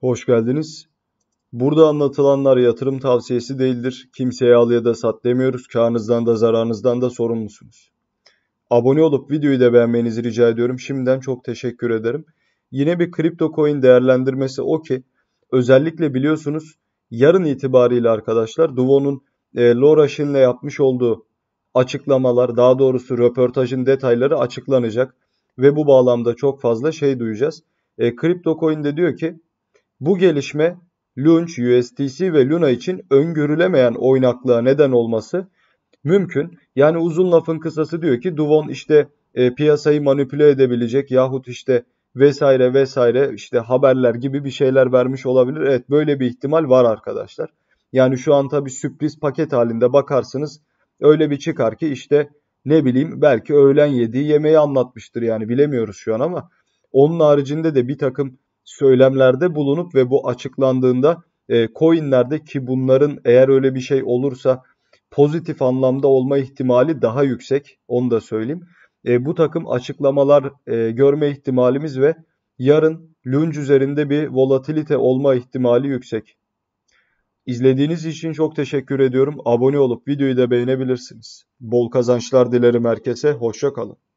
Hoş geldiniz. Burada anlatılanlar yatırım tavsiyesi değildir. Kimseye al ya da sat demiyoruz. Karnınızdan da zararınızdan da sorumlusunuz. Abone olup videoyu da beğenmenizi rica ediyorum. Şimdiden çok teşekkür ederim. Yine bir kripto coin değerlendirmesi o ki özellikle biliyorsunuz yarın itibariyle arkadaşlar Duvo'nun e, Laura Shin'le yapmış olduğu açıklamalar daha doğrusu röportajın detayları açıklanacak ve bu bağlamda çok fazla şey duyacağız. E, kripto coin de diyor ki bu gelişme Lunch, USDC ve Luna için öngörülemeyen oynaklığa neden olması mümkün. Yani uzun lafın kısası diyor ki Duvon işte e, piyasayı manipüle edebilecek yahut işte vesaire vesaire işte haberler gibi bir şeyler vermiş olabilir. Evet böyle bir ihtimal var arkadaşlar. Yani şu an tabi sürpriz paket halinde bakarsınız öyle bir çıkar ki işte ne bileyim belki öğlen yediği yemeği anlatmıştır yani bilemiyoruz şu an ama onun haricinde de bir takım söylemlerde bulunup ve bu açıklandığında e, coinlerde ki bunların eğer öyle bir şey olursa pozitif anlamda olma ihtimali daha yüksek. Onu da söyleyeyim. E, bu takım açıklamalar e, görme ihtimalimiz ve yarın lunch üzerinde bir volatilite olma ihtimali yüksek. İzlediğiniz için çok teşekkür ediyorum. Abone olup videoyu da beğenebilirsiniz. Bol kazançlar dilerim herkese. Hoşça kalın.